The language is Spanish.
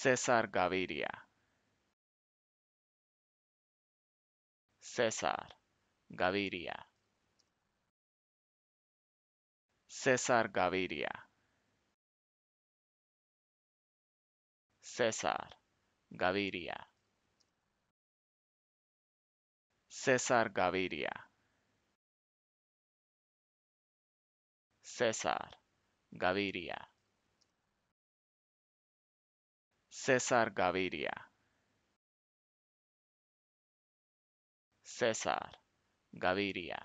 César Gaviria. César Gaviria. César Gaviria. César Gaviria. César Gaviria. César Gaviria. César Gaviria. César Gaviria.